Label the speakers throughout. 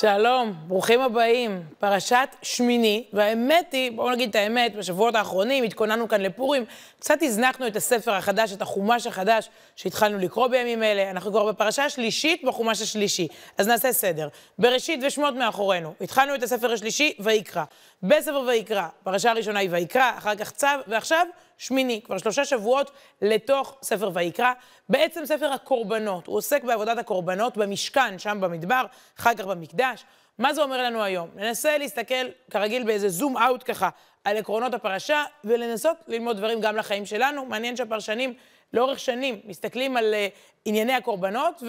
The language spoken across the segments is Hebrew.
Speaker 1: שלום, ברוכים הבאים. פרשת שמיני, והאמת היא, בואו נגיד את האמת, בשבועות האחרונים התכוננו כאן לפורים, קצת הזנחנו את הספר החדש, את החומש החדש שהתחלנו לקרוא בימים אלה. אנחנו כבר בפרשה השלישית בחומש השלישי. אז נעשה סדר. בראשית ושמות מאחורינו. התחלנו את הספר השלישי, ויקרא. בספר ויקרא, פרשה הראשונה היא ויקרא, אחר כך צו, ועכשיו שמיני, כבר שלושה שבועות לתוך ספר ויקרא, בעצם ספר הקורבנות. הוא עוסק בעבודת הקורבנות במשכן, שם במדבר, אחר כך במקדש. מה זה אומר לנו היום? ננסה להסתכל, כרגיל, באיזה זום אאוט ככה, על עקרונות הפרשה, ולנסות ללמוד דברים גם לחיים שלנו. מעניין שהפרשנים לאורך שנים מסתכלים על uh, ענייני הקורבנות,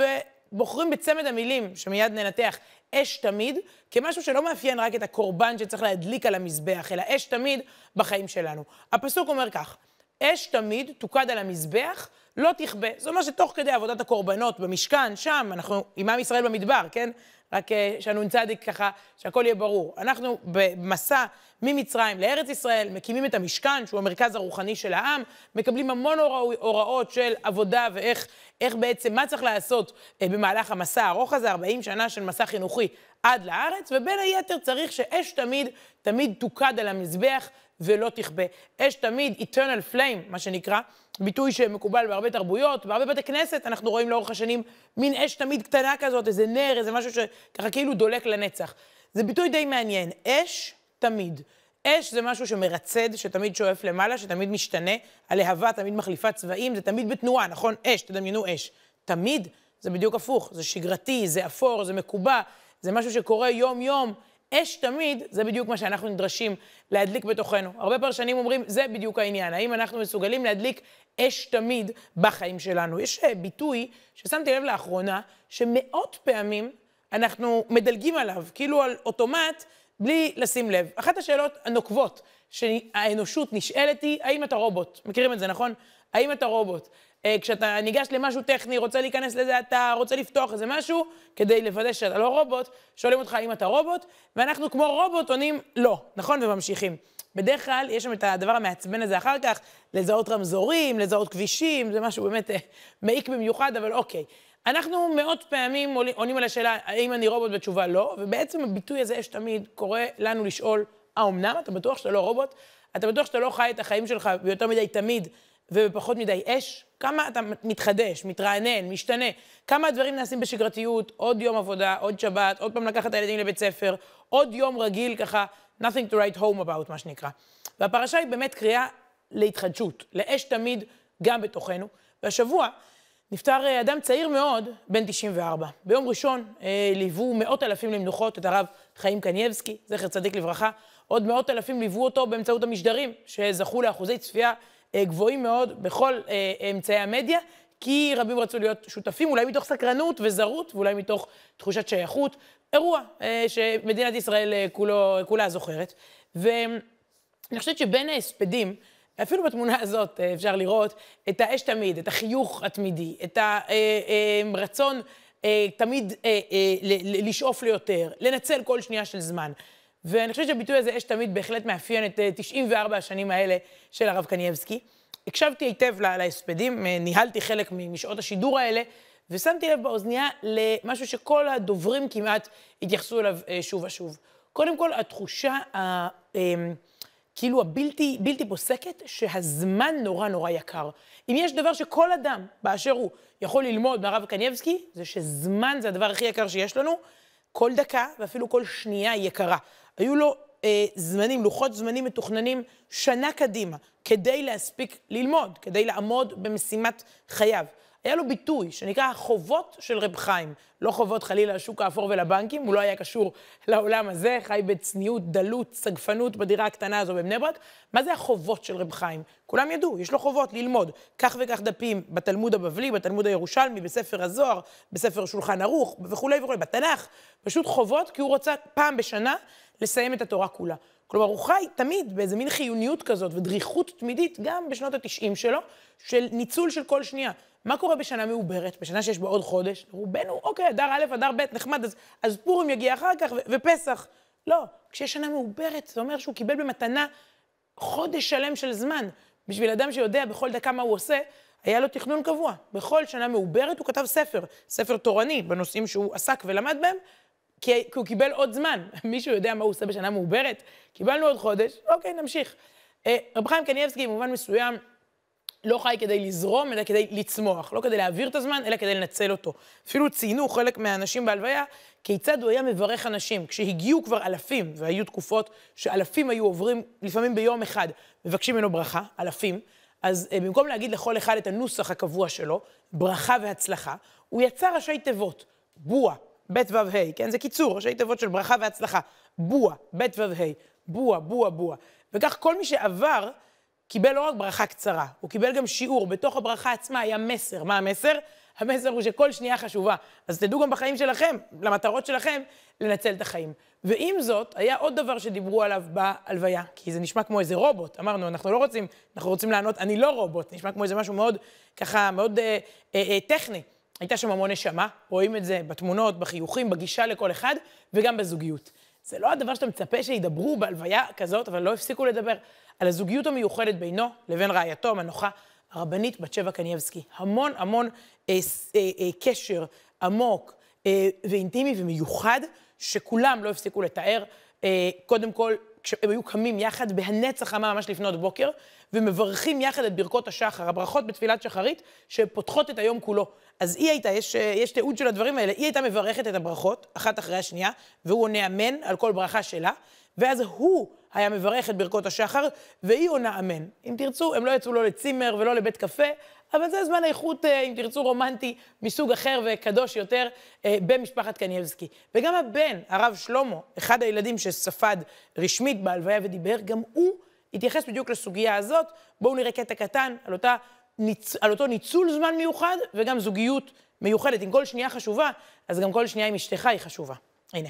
Speaker 1: ובוחרים בצמד המילים, שמיד ננתח, אש תמיד, כמשהו שלא מאפיין רק את הקורבן שצריך להדליק על המזבח, אלא אש תמיד בחיים שלנו. הפסוק אומר כך, אש תמיד תוקד על המזבח, לא תכבה. זאת אומרת שתוך כדי עבודת הקורבנות במשכן, שם, אנחנו עם עם ישראל במדבר, כן? רק אה, שהנ"צ ככה, שהכל יהיה ברור. אנחנו במסע ממצרים לארץ ישראל, מקימים את המשכן, שהוא המרכז הרוחני של העם, מקבלים המון הוראות של עבודה ואיך בעצם, מה צריך לעשות אה, במהלך המסע הארוך הזה, 40 שנה של מסע חינוכי עד לארץ, ובין היתר צריך שאש תמיד, תמיד תוקד על המזבח. ולא תכבה. אש תמיד, eternal flame, מה שנקרא, ביטוי שמקובל בהרבה תרבויות, בהרבה בתי כנסת, אנחנו רואים לאורך השנים מין אש תמיד קטנה כזאת, איזה נר, איזה משהו שככה כאילו דולק לנצח. זה ביטוי די מעניין, אש תמיד. אש זה משהו שמרצד, שתמיד שואף למעלה, שתמיד משתנה, הלהבה תמיד מחליפה צבעים, זה תמיד בתנועה, נכון? אש, תדמיינו אש. תמיד זה בדיוק הפוך, זה שגרתי, זה אפור, זה מקובע, זה משהו שקורה יום-יום, אש תמיד, זה בדיוק מה שאנחנו נדרשים להדליק בתוכנו. הרבה פרשנים אומרים, זה בדיוק העניין, האם אנחנו מסוגלים להדליק אש תמיד בחיים שלנו. יש אה, ביטוי ששמתי לב לאחרונה, שמאות פעמים אנחנו מדלגים עליו, כאילו על אוטומט, בלי לשים לב. אחת השאלות הנוקבות שהאנושות נשאלת היא, האם אתה רובוט? מכירים את זה, נכון? האם אתה רובוט? אה, כשאתה ניגש למשהו טכני, רוצה להיכנס לזה אתה רוצה לפתוח איזה משהו, כדי לוודא שאתה לא רובוט, שואלים אותך האם אתה רובוט, ואנחנו כמו רובוט עונים לא, נכון? וממשיכים. בדרך כלל יש שם את הדבר המעצבן הזה אחר כך, לזהות רמזורים, לזהות כבישים, זה משהו באמת אה, מעיק במיוחד, אבל אוקיי. אנחנו מאות פעמים עונים על השאלה האם אני רובוט בתשובה לא, ובעצם הביטוי הזה שתמיד קורא לנו לשאול, האומנם? אתה בטוח שאתה לא רובוט? אתה בטוח שאתה לא חי את החיים שלך ביותר מדי תמיד ובפחות מדי אש? כמה אתה מתחדש, מתרענן, משתנה? כמה הדברים נעשים בשגרתיות? עוד יום עבודה, עוד שבת, עוד פעם לקחת את הילדים לבית ספר, עוד יום רגיל ככה, nothing to write home about, מה שנקרא. והפרשה היא באמת קריאה להתחדשות, לאש תמיד גם בתוכנו. והשבוע נפטר אה, אדם צעיר מאוד, בן 94. ביום ראשון אה, ליוו מאות אלפים למנוחות את הרב חיים קנייבסקי, זכר צדיק לברכה. עוד מאות אלפים ליוו אותו באמצעות המשדרים, שזכו לאחוזי צפייה אה, גבוהים מאוד בכל אה, אמצעי המדיה, כי רבים רצו להיות שותפים, אולי מתוך סקרנות וזרות, ואולי מתוך תחושת שייכות. אירוע אה, שמדינת ישראל כולו, כולה זוכרת. ואני חושבת שבין ההספדים, אפילו בתמונה הזאת אפשר לראות את האש תמיד, את החיוך התמידי, את הרצון תמיד לשאוף ליותר, לנצל כל שנייה של זמן. ואני חושבת שהביטוי הזה, אש תמיד, בהחלט מאפיין את 94 אה, השנים האלה של הרב קנייבסקי. הקשבתי היטב להספדים, אה, ניהלתי חלק משעות השידור האלה, ושמתי לב באוזנייה למשהו שכל הדוברים כמעט התייחסו אליו אה, שוב ושוב. קודם כל, התחושה ה... אמ, כאילו הבלתי בלתי פוסקת, שהזמן נורא נורא יקר. אם יש דבר שכל אדם באשר הוא יכול ללמוד מהרב קנייבסקי, זה שזמן זה הדבר הכי יקר שיש לנו, כל דקה ואפילו כל שנייה היא יקרה. היו לו אה, זמנים, לוחות זמנים מתוכננים שנה קדימה, כדי להספיק ללמוד, כדי לעמוד במשימת חייו. היה לו ביטוי שנקרא חובות של רב חיים. לא חובות חלילה לשוק האפור ולבנקים, הוא לא היה קשור לעולם הזה, חי בצניעות, דלות, סגפנות בדירה הקטנה הזו בבני ברק. מה זה החובות של רב חיים? כולם ידעו, יש לו חובות ללמוד כך וכך דפים בתלמוד הבבלי, בתלמוד הירושלמי, בספר הזוהר, בספר שולחן ערוך וכולי וכולי, בתנ"ך. פשוט חובות, כי הוא רוצה פעם בשנה לסיים את התורה כולה. כלומר, הוא חי תמיד באיזה מין חיוניות כזאת ודריכות תמידית, גם בשנות ה-90 שלו, של ניצול של כל שנייה. מה קורה בשנה מעוברת, בשנה שיש בה עוד חודש? רובנו, אוקיי, אדר א', אדר ב', נחמד, אז, אז פורים יגיע אחר כך, ו- ופסח. לא, כשיש שנה מעוברת, זה אומר שהוא קיבל במתנה חודש שלם של זמן. בשביל אדם שיודע בכל דקה מה הוא עושה, היה לו תכנון קבוע. בכל שנה מעוברת הוא כתב ספר, ספר תורני, בנושאים שהוא עסק ולמד בהם, כי, כי הוא קיבל עוד זמן. מישהו יודע מה הוא עושה בשנה מעוברת? קיבלנו עוד חודש, אוקיי, נמשיך. אה, רב חיים קניאבסקי, במובן מסוים לא חי כדי לזרום, אלא כדי לצמוח. לא כדי להעביר את הזמן, אלא כדי לנצל אותו. אפילו ציינו חלק מהאנשים בהלוויה כיצד הוא היה מברך אנשים. כשהגיעו כבר אלפים, והיו תקופות שאלפים היו עוברים, לפעמים ביום אחד, מבקשים ממנו ברכה, אלפים, אז אה, במקום להגיד לכל אחד את הנוסח הקבוע שלו, ברכה והצלחה, הוא יצר ראשי תיבות, בועה. בית וו ה', כן? זה קיצור, ראשי תיבות של ברכה והצלחה. בוע, בית וו ה', בוע, בוע, בוע. וכך כל מי שעבר, קיבל לא רק ברכה קצרה, הוא קיבל גם שיעור. בתוך הברכה עצמה היה מסר. מה המסר? המסר הוא שכל שנייה חשובה. אז תדעו גם בחיים שלכם, למטרות שלכם, לנצל את החיים. ועם זאת, היה עוד דבר שדיברו עליו בהלוויה, כי זה נשמע כמו איזה רובוט. אמרנו, אנחנו לא רוצים, אנחנו רוצים לענות, אני לא רובוט. נשמע כמו איזה משהו מאוד, ככה, מאוד אה, אה, אה, טכני. הייתה שם המון נשמה, רואים את זה בתמונות, בחיוכים, בגישה לכל אחד, וגם בזוגיות. זה לא הדבר שאתה מצפה שידברו בהלוויה כזאת, אבל לא הפסיקו לדבר על הזוגיות המיוחדת בינו לבין רעייתו המנוחה, הרבנית בת שבע קנייבסקי. המון המון אה, אה, אה, קשר עמוק אה, ואינטימי ומיוחד, שכולם לא הפסיקו לתאר. אה, קודם כל, כשהם היו קמים יחד בהנץ החמה ממש לפנות בוקר, ומברכים יחד את ברכות השחר, הברכות בתפילת שחרית, שפותחות את היום כולו. אז היא הייתה, יש, אה, יש תיעוד של הדברים האלה, היא הייתה מברכת את הברכות, אחת אחרי השנייה, והוא עונה אמן על כל ברכה שלה, ואז הוא היה מברך את ברכות השחר, והיא עונה אמן. אם תרצו, הם לא יצאו לא לצימר ולא לבית קפה, אבל זה זמן איכות, אה, אם תרצו, רומנטי מסוג אחר וקדוש יותר אה, במשפחת קניאבסקי. וגם הבן, הרב שלמה, אחד הילדים שספד רשמית בהלוויה ודיבר, גם הוא התייחס בדיוק לסוגיה הזאת. בואו נראה קטע קטן על אותה ניצ... על אותו ניצול זמן מיוחד, וגם זוגיות מיוחדת. אם כל שנייה חשובה, אז גם כל שנייה עם אשתך היא חשובה. הנה.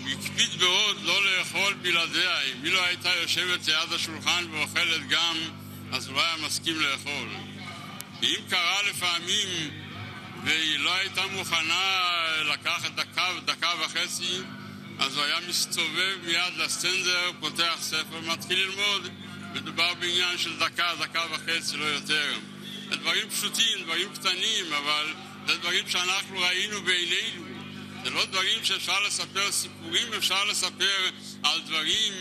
Speaker 1: הוא הקפיד מאוד לא לאכול בלעדיה. אם היא לא הייתה יושבת ליד השולחן ואוכלת גם, אז הוא לא היה מסכים לאכול. ואם קרה לפעמים והיא לא הייתה מוכנה לקחת דקה ודקה וחצי, אז הוא היה מסתובב מיד לסטנדר, פותח ספר, ומתחיל ללמוד. מדובר בעניין של דקה, דקה וחצי, לא יותר. זה דברים פשוטים, דברים קטנים, אבל זה דברים שאנחנו ראינו בעינינו. זה לא דברים שאפשר לספר סיפורים, אפשר לספר על דברים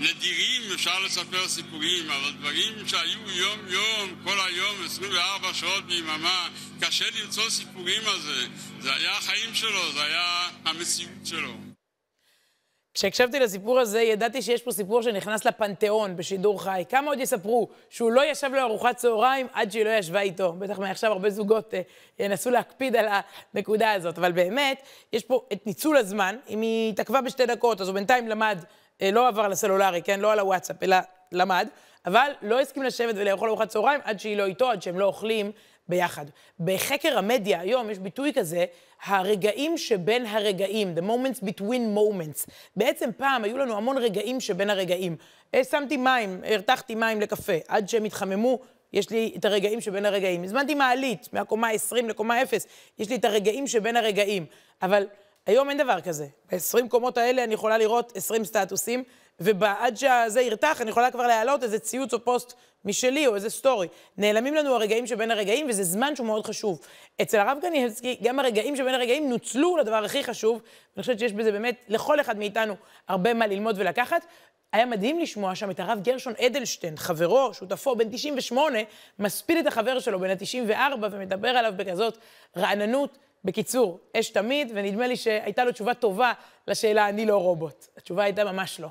Speaker 1: נדירים, אפשר לספר סיפורים, אבל דברים שהיו יום-יום, כל היום, 24 שעות ביממה, קשה למצוא סיפורים על זה. זה היה החיים שלו, זה היה המציאות שלו. כשהקשבתי לסיפור הזה, ידעתי שיש פה סיפור שנכנס לפנתיאון בשידור חי. כמה עוד יספרו שהוא לא ישב לארוחת צהריים עד שהיא לא ישבה איתו? בטח מעכשיו הרבה זוגות אה, ינסו להקפיד על הנקודה הזאת. אבל באמת, יש פה את ניצול הזמן. אם היא התעכבה בשתי דקות, אז הוא בינתיים למד, אה, לא עבר לסלולרי, כן? לא על הוואטסאפ, אלא למד. אבל לא הסכים לשבת ולאכול ארוחת צהריים עד שהיא לא איתו, עד שהם לא אוכלים, ביחד. בחקר המדיה היום יש ביטוי כזה, הרגעים שבין הרגעים, the moments between moments. בעצם פעם היו לנו המון רגעים שבין הרגעים. אה, שמתי מים, הרתחתי מים לקפה, עד שהם התחממו, יש לי את הרגעים שבין הרגעים. הזמנתי מעלית מהקומה 20 לקומה 0, יש לי את הרגעים שבין הרגעים. אבל... היום אין דבר כזה. ב-20 קומות האלה אני יכולה לראות 20 סטטוסים, ועד שזה ירתח אני יכולה כבר להעלות איזה ציוץ או פוסט משלי או איזה סטורי. נעלמים לנו הרגעים שבין הרגעים, וזה זמן שהוא מאוד חשוב. אצל הרב קניאבסקי, גם הרגעים שבין הרגעים נוצלו לדבר הכי חשוב, ואני חושבת שיש בזה באמת לכל אחד מאיתנו הרבה מה ללמוד ולקחת. היה מדהים לשמוע שם את הרב גרשון אדלשטיין, חברו, שותפו, בן 98, מספיד את החבר שלו, בן ה-94, ומדבר עליו בכזאת רעננות. בקיצור, אש תמיד, ונדמה לי שהייתה לו תשובה טובה לשאלה, אני לא רובוט. התשובה הייתה ממש לא.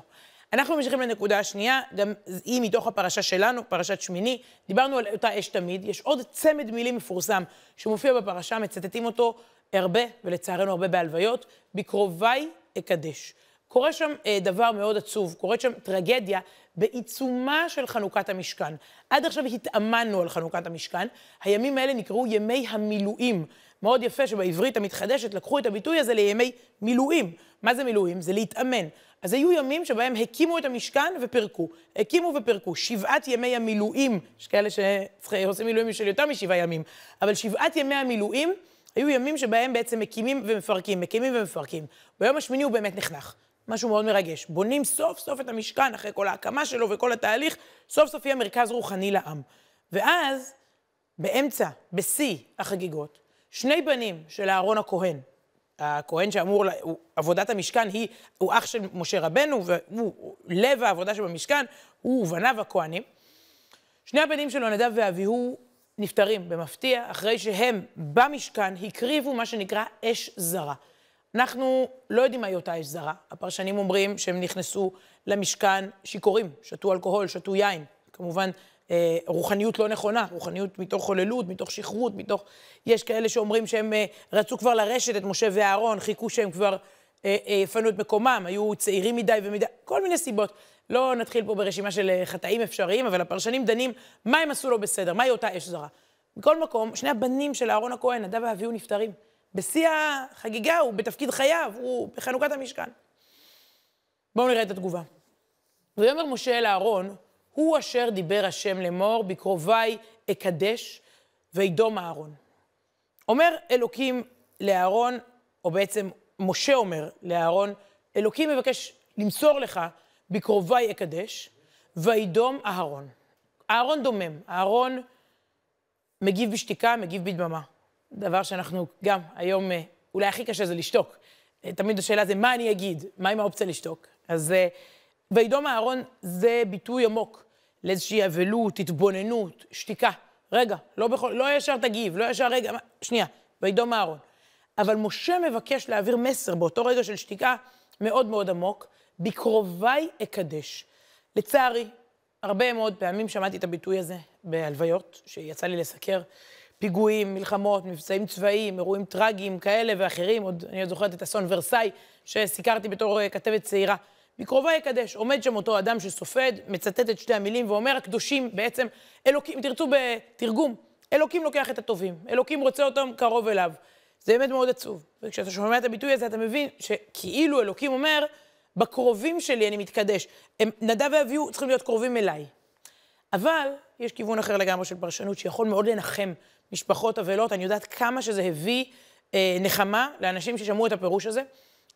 Speaker 1: אנחנו ממשיכים לנקודה השנייה, גם היא מתוך הפרשה שלנו, פרשת שמיני. דיברנו על אותה אש תמיד, יש עוד צמד מילים מפורסם שמופיע בפרשה, מצטטים אותו הרבה, ולצערנו הרבה בהלוויות, בקרוביי אקדש. קורה שם אה, דבר מאוד עצוב, קורית שם טרגדיה בעיצומה של חנוכת המשכן. עד עכשיו התאמנו על חנוכת המשכן, הימים האלה נקראו ימי המילואים. מאוד יפה שבעברית המתחדשת לקחו את הביטוי הזה לימי מילואים. מה זה מילואים? זה להתאמן. אז היו ימים שבהם הקימו את המשכן ופירקו. הקימו ופירקו. שבעת ימי המילואים, יש כאלה שעושים מילואים של יותר משבעה ימים, אבל שבעת ימי המילואים היו ימים שבהם בעצם מקימים ומפרקים, מקימים ומפרקים. ביום השמיני הוא באמת נחנך. משהו מאוד מרגש. בונים סוף סוף את המשכן, אחרי כל ההקמה שלו וכל התהליך, סוף סוף יהיה מרכז רוחני לעם. ואז, באמצע, בשיא החגיגות, שני בנים של אהרון הכהן. הכהן שאמור, עבודת המשכן היא, הוא אח של משה רבנו, והוא לב העבודה שבמשכן, הוא ובניו הכהנים. שני הבנים שלו, נדב ואביהו, נפטרים במפתיע, אחרי שהם במשכן הקריבו מה שנקרא אש זרה. אנחנו לא יודעים מהי אותה אש זרה. הפרשנים אומרים שהם נכנסו למשכן שיכורים, שתו אלכוהול, שתו יין. כמובן, אה, רוחניות לא נכונה, רוחניות מתוך חוללות, מתוך שכרות, מתוך... יש כאלה שאומרים שהם אה, רצו כבר לרשת את משה ואהרון, חיכו שהם כבר אה, יפנו את מקומם, היו צעירים מדי ומדי, כל מיני סיבות. לא נתחיל פה ברשימה של חטאים אפשריים, אבל הפרשנים דנים מה הם עשו לא בסדר, מהי אותה אש זרה. מכל מקום, שני הבנים של אהרון הכהן, נדב ואביהו, נפטרים. בשיא החגיגה הוא בתפקיד חייו, הוא בחנוכת המשכן. בואו נראה את התגובה. ויאמר משה אל אהרון, הוא אשר דיבר השם לאמור, בקרובי אקדש, וידום אהרון. אומר אלוקים לאהרון, או בעצם משה אומר לאהרון, אלוקים מבקש למסור לך, בקרובי אקדש, וידום אהרון. אהרון דומם, אהרון מגיב בשתיקה, מגיב בדממה. דבר שאנחנו גם היום, אה, אולי הכי קשה זה לשתוק. אה, תמיד השאלה זה מה אני אגיד, מה עם האופציה לשתוק? אז... אה, וידום אהרון זה ביטוי עמוק לאיזושהי אבלות, התבוננות, שתיקה. רגע, לא, בכל, לא ישר תגיב, לא ישר רגע, שנייה, וידום אהרון. אבל משה מבקש להעביר מסר באותו רגע של שתיקה מאוד מאוד עמוק, בקרוביי אקדש. לצערי, הרבה מאוד פעמים שמעתי את הביטוי הזה בהלוויות, שיצא לי לסקר פיגועים, מלחמות, מבצעים צבאיים, אירועים טרגיים כאלה ואחרים, עוד אני עוד זוכרת את אסון ורסאי, שסיקרתי בתור אה, כתבת צעירה. מקרובה יקדש. עומד שם אותו אדם שסופד, מצטט את שתי המילים ואומר, הקדושים בעצם, אלוקים, תרצו בתרגום, אלוקים לוקח את הטובים, אלוקים רוצה אותם קרוב אליו. זה באמת מאוד עצוב. וכשאתה שומע את הביטוי הזה, אתה מבין שכאילו אלוקים אומר, בקרובים שלי אני מתקדש. הם, נדב ואביהו צריכים להיות קרובים אליי. אבל יש כיוון אחר לגמרי של פרשנות שיכול מאוד לנחם משפחות אבלות. אני יודעת כמה שזה הביא אה, נחמה לאנשים ששמעו את הפירוש הזה.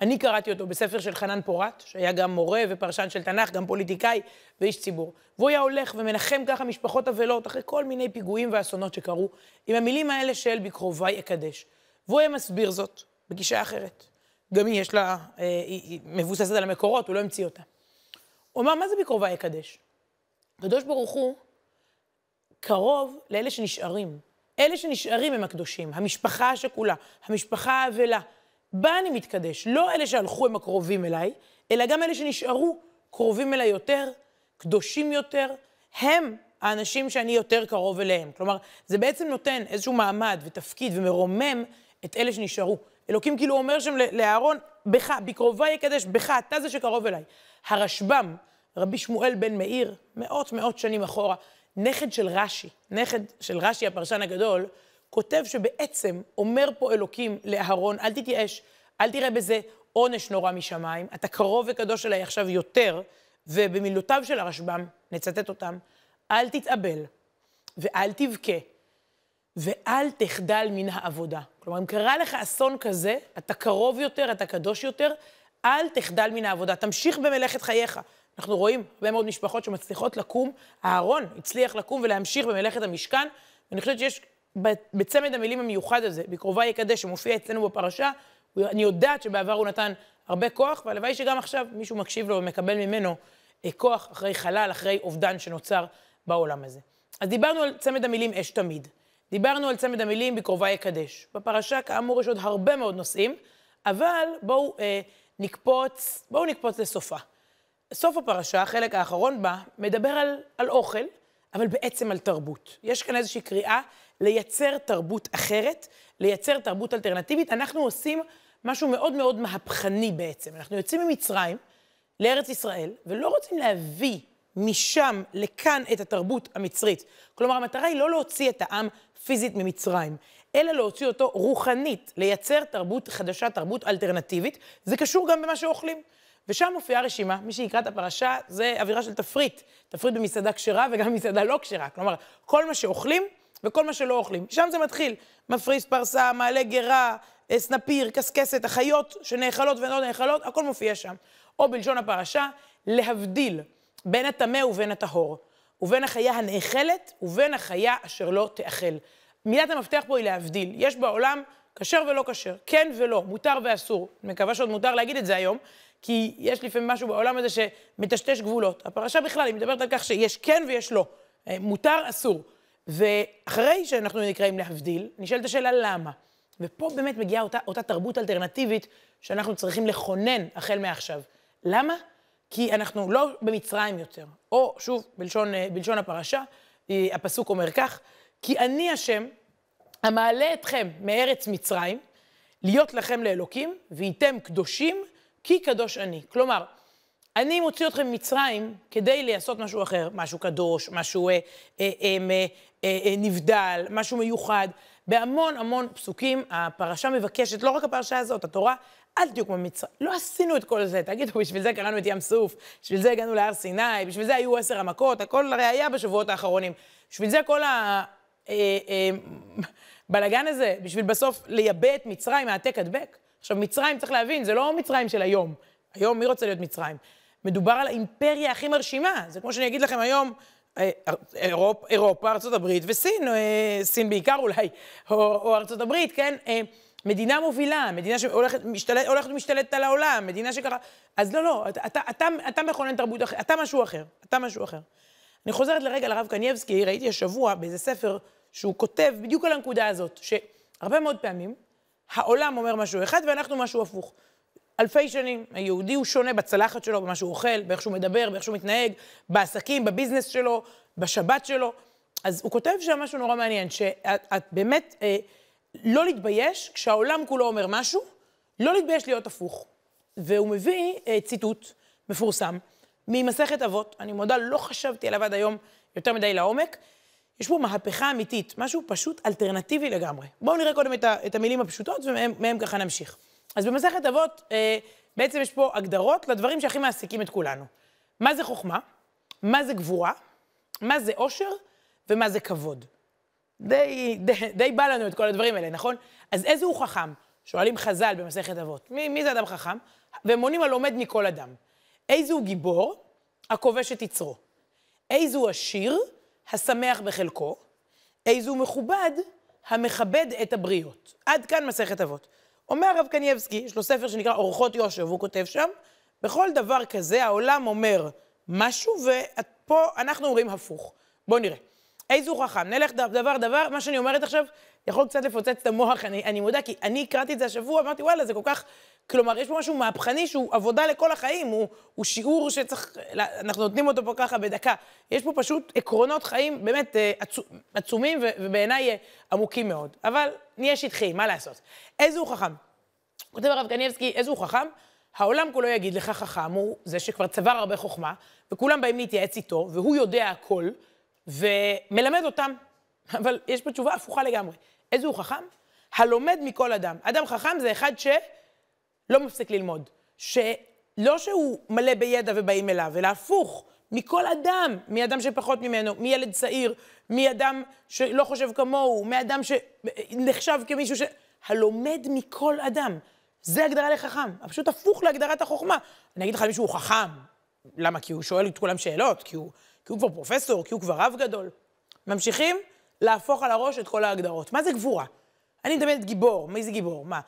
Speaker 1: אני קראתי אותו בספר של חנן פורת, שהיה גם מורה ופרשן של תנ"ך, גם פוליטיקאי ואיש ציבור. והוא היה הולך ומנחם ככה משפחות אבלות אחרי כל מיני פיגועים ואסונות שקרו, עם המילים האלה של בקרובי אקדש. והוא היה מסביר זאת בגישה אחרת. גם היא יש לה, אה, היא, היא מבוססת על המקורות, הוא לא המציא אותה. הוא אמר, מה זה בקרובי אקדש? הקדוש ברוך הוא קרוב לאלה שנשארים. אלה שנשארים הם הקדושים, המשפחה השכולה, המשפחה האבלה. בה אני מתקדש. לא אלה שהלכו הם הקרובים אליי, אלא גם אלה שנשארו קרובים אליי יותר, קדושים יותר, הם האנשים שאני יותר קרוב אליהם. כלומר, זה בעצם נותן איזשהו מעמד ותפקיד ומרומם את אלה שנשארו. אלוקים כאילו אומר שם לאהרון, בך, בקרובה יקדש, בך, אתה זה שקרוב אליי. הרשב"ם, רבי שמואל בן מאיר, מאות מאות שנים אחורה, נכד של רש"י, נכד של רש"י הפרשן הגדול, כותב שבעצם אומר פה אלוקים לאהרון, אל תתייאש, אל תראה בזה עונש נורא משמיים, אתה קרוב וקדוש אליי עכשיו יותר, ובמילותיו של הרשב"ם, נצטט אותם, אל תתאבל ואל תבכה ואל תחדל מן העבודה. כלומר, אם קרה לך אסון כזה, אתה קרוב יותר, אתה קדוש יותר, אל תחדל מן העבודה, תמשיך במלאכת חייך. אנחנו רואים הרבה מאוד משפחות שמצליחות לקום, אהרון הצליח לקום ולהמשיך במלאכת המשכן, ואני חושבת שיש בצמד המילים המיוחד הזה, בקרובה יקדש, שמופיע אצלנו בפרשה, אני יודעת שבעבר הוא נתן הרבה כוח, והלוואי שגם עכשיו מישהו מקשיב לו ומקבל ממנו אה, כוח אחרי חלל, אחרי אובדן שנוצר בעולם הזה. אז דיברנו על צמד המילים אש תמיד. דיברנו על צמד המילים בקרובה יקדש. בפרשה, כאמור, יש עוד הרבה מאוד נושאים, אבל בואו אה, נקפוץ, בואו נקפוץ לסופה. סוף הפרשה, החלק האחרון בה, מדבר על, על אוכל, אבל בעצם על תרבות. יש כאן איזושהי קריאה לייצר תרבות אחרת, לייצר תרבות אלטרנטיבית. אנחנו עושים משהו מאוד מאוד מהפכני בעצם. אנחנו יוצאים ממצרים לארץ ישראל, ולא רוצים להביא משם לכאן את התרבות המצרית. כלומר, המטרה היא לא להוציא את העם פיזית ממצרים, אלא להוציא אותו רוחנית, לייצר תרבות חדשה, תרבות אלטרנטיבית. זה קשור גם במה שאוכלים. ושם מופיעה רשימה, מי שיקרא את הפרשה זה אווירה של תפריט, תפריט במסעדה כשרה וגם במסעדה לא כשרה. כלומר, כל מה שאוכלים וכל מה שלא אוכלים. שם זה מתחיל. מפריס פרסה, מעלה גרה, אה, סנפיר, קסקסת, החיות שנאכלות ולא נאכלות, הכל מופיע שם. או בלשון הפרשה, להבדיל בין הטמא ובין הטהור, ובין החיה הנאכלת ובין החיה אשר לא תאכל. מילת המפתח פה היא להבדיל. יש בעולם כשר ולא כשר, כן ולא, מותר ואסור. מקווה שעוד מותר להגיד את זה היום, כי יש לפעמים משהו בעולם הזה שמטשטש גבולות. הפרשה בכלל, היא מדברת על כך שיש כן ויש לא. אה, מותר, אסור. ואחרי שאנחנו נקראים להבדיל, נשאלת השאלה למה. ופה באמת מגיעה אותה, אותה תרבות אלטרנטיבית שאנחנו צריכים לכונן החל מעכשיו. למה? כי אנחנו לא במצרים יותר. או, שוב, בלשון, אה, בלשון הפרשה, אה, הפסוק אומר כך, כי אני השם המעלה אתכם מארץ מצרים, להיות לכם לאלוקים, והייתם קדושים, כי קדוש אני. כלומר, אני מוציא אתכם ממצרים כדי לעשות משהו אחר, משהו קדוש, משהו אה, אה, אה, אה, אה, אה, נבדל, משהו מיוחד. בהמון המון פסוקים הפרשה מבקשת, לא רק הפרשה הזאת, התורה, אל תהיו כמו מצרים. לא עשינו את כל זה, תגידו, בשביל זה קראנו את ים סוף, בשביל זה הגענו להר סיני, בשביל זה היו עשר המכות, הכל הרי היה בשבועות האחרונים. בשביל זה כל ה... הבלאגן אה, אה, הזה, בשביל בסוף לייבא את מצרים העתק הדבק. עכשיו, מצרים, צריך להבין, זה לא מצרים של היום. היום מי רוצה להיות מצרים? מדובר על האימפריה הכי מרשימה. זה כמו שאני אגיד לכם היום, אה, אירופ, אירופה, ארה"ב וסין, אה, סין בעיקר אולי, או, או ארה"ב, כן? אה, מדינה מובילה, מדינה שהולכת משתלט, ומשתלטת על העולם, מדינה שככה... אז לא, לא, אתה, אתה, אתה, אתה מכונן תרבות אחרת, אתה משהו אחר, אתה משהו אחר. אני חוזרת לרגע לרב קנייבסקי, ראיתי השבוע באיזה ספר שהוא כותב בדיוק על הנקודה הזאת, שהרבה מאוד פעמים העולם אומר משהו אחד ואנחנו משהו הפוך. אלפי שנים. היהודי הוא שונה בצלחת שלו, במה שהוא אוכל, באיך שהוא מדבר, באיך שהוא מתנהג, בעסקים, בביזנס שלו, בשבת שלו. אז הוא כותב שם משהו נורא מעניין, שאת באמת, אה, לא להתבייש, כשהעולם כולו אומר משהו, לא להתבייש להיות הפוך. והוא מביא אה, ציטוט מפורסם ממסכת אבות, אני מודה, לא חשבתי עליו עד היום יותר מדי לעומק. יש פה מהפכה אמיתית, משהו פשוט אלטרנטיבי לגמרי. בואו נראה קודם את, ה, את המילים הפשוטות ומהם ככה נמשיך. אז במסכת אבות, אה, בעצם יש פה הגדרות לדברים שהכי מעסיקים את כולנו. מה זה חוכמה? מה זה גבורה? מה זה עושר? ומה זה כבוד? די, די, די בא לנו את כל הדברים האלה, נכון? אז איזה הוא חכם? שואלים חז"ל במסכת אבות. מי, מי זה אדם חכם? ומונים הלומד מכל אדם. איזה הוא גיבור? הכובש את יצרו. איזה הוא עשיר? השמח בחלקו. איזה הוא מכובד? המכבד את הבריות. עד כאן מסכת אבות. אומר הרב קנייבסקי, יש לו ספר שנקרא אורחות יושר, והוא כותב שם, בכל דבר כזה העולם אומר משהו, ופה אנחנו אומרים הפוך. בואו נראה. איזו חכם, נלך דבר-דבר, מה שאני אומרת עכשיו יכול קצת לפוצץ את המוח, אני, אני מודה, כי אני קראתי את זה השבוע, אמרתי, וואלה, זה כל כך, כלומר, יש פה משהו מהפכני שהוא עבודה לכל החיים, הוא, הוא שיעור שצריך, אנחנו נותנים אותו פה ככה בדקה. יש פה פשוט עקרונות חיים באמת אה, עצ, עצומים ובעיניי אה, עמוקים מאוד. אבל נהיה שטחי, מה לעשות? איזה הוא חכם? כותב הרב קניאבסקי, איזה הוא חכם? העולם כולו יגיד לך חכם, הוא זה שכבר צבר הרבה חוכמה, וכולם באים להתייעץ איתו, והוא יודע הכל, ומלמד אותם. אבל יש פה תשובה הפוכה לגמרי. איזה הוא חכם? הלומד מכל אדם. אדם חכם זה אחד ש... לא מפסיק ללמוד. שלא שהוא מלא בידע ובאים אליו, אלא הפוך, מכל אדם, מאדם שפחות ממנו, מילד צעיר, מאדם שלא חושב כמוהו, מאדם שנחשב כמישהו ש... הלומד מכל אדם. זה הגדרה לחכם, פשוט הפוך להגדרת החוכמה. אני אגיד לך, למישהו הוא חכם. למה? כי הוא שואל את כולם שאלות, כי הוא, כי הוא כבר פרופסור, כי הוא כבר רב גדול. ממשיכים להפוך על הראש את כל ההגדרות. מה זה גבורה? אני מדמיינת גיבור, מי זה גיבור? מה?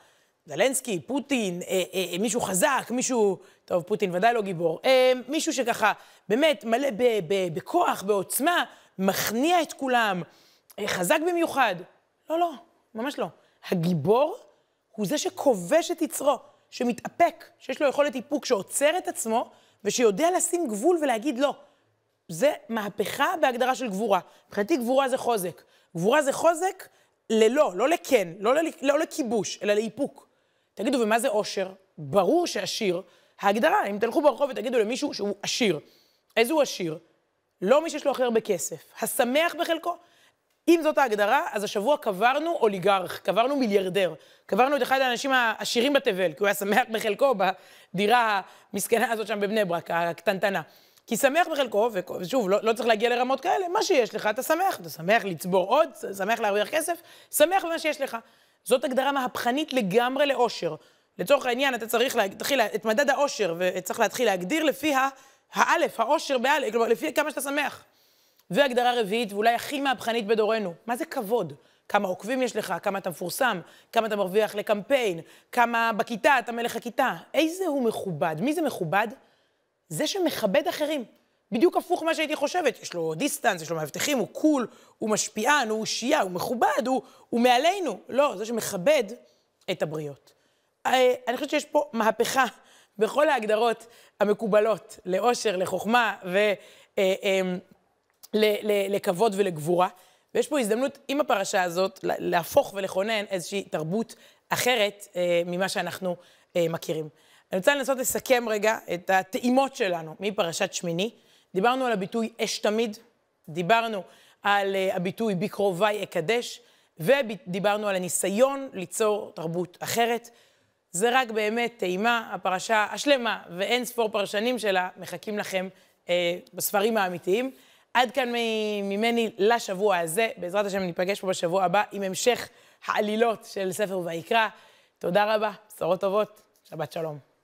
Speaker 1: זלנסקי, פוטין, אה, אה, אה, מישהו חזק, מישהו, טוב, פוטין ודאי לא גיבור, אה, מישהו שככה באמת מלא ב, ב, בכוח, בעוצמה, מכניע את כולם, אה, חזק במיוחד. לא, לא, ממש לא. הגיבור הוא זה שכובש את יצרו, שמתאפק, שיש לו יכולת איפוק, שעוצר את עצמו, ושיודע לשים גבול ולהגיד לא. זה מהפכה בהגדרה של גבורה. מבחינתי גבורה זה חוזק. גבורה זה חוזק ללא, לא לכן, לא, לא, לא לכיבוש, אלא לאיפוק. תגידו, ומה זה עושר? ברור שעשיר, ההגדרה, אם תלכו ברחוב ותגידו למישהו שהוא עשיר, איזה הוא עשיר? לא מי שיש לו הכי הרבה כסף, השמח בחלקו. אם זאת ההגדרה, אז השבוע קברנו אוליגרך, קברנו מיליארדר, קברנו את אחד האנשים העשירים בתבל, כי הוא היה שמח בחלקו בדירה המסכנה הזאת שם בבני ברק, הקטנטנה. כי שמח בחלקו, ושוב, לא, לא צריך להגיע לרמות כאלה, מה שיש לך, אתה שמח. אתה שמח לצבור עוד, שמח להרוויח כסף, שמח במה שיש לך. זאת הגדרה מהפכנית לגמרי לאושר. לצורך העניין, אתה צריך להתחיל, את מדד האושר, וצריך להתחיל להגדיר לפי האלף, האושר באלף, כלומר, לפי כמה שאתה שמח. והגדרה רביעית, ואולי הכי מהפכנית בדורנו, מה זה כבוד? כמה עוקבים יש לך, כמה אתה מפורסם, כמה אתה מרוויח לקמפיין, כמה בכיתה אתה מלך הכיתה. איזה הוא מכובד? מי זה מכובד? זה שמכבד אחרים. בדיוק הפוך ממה שהייתי חושבת. יש לו דיסטנס, יש לו מאבטחים, הוא קול, הוא משפיען, הוא אושייה, הוא מכובד, הוא, הוא מעלינו. לא, זה שמכבד את הבריות. אה, אני חושבת שיש פה מהפכה בכל ההגדרות המקובלות לאושר, לחוכמה ולכבוד אה, אה, ולגבורה. ויש פה הזדמנות עם הפרשה הזאת להפוך ולכונן איזושהי תרבות אחרת אה, ממה שאנחנו אה, מכירים. אני רוצה לנסות לסכם רגע את הטעימות שלנו מפרשת שמיני. דיברנו על הביטוי אש תמיד, דיברנו על אה, הביטוי בקרובי אקדש, ודיברנו על הניסיון ליצור תרבות אחרת. זה רק באמת טעימה, הפרשה השלמה ואין ספור פרשנים שלה מחכים לכם אה, בספרים האמיתיים. עד כאן ממני לשבוע הזה. בעזרת השם ניפגש פה בשבוע הבא עם המשך העלילות של ספר ויקרא. תודה רבה, בשורות טובות, שבת שלום.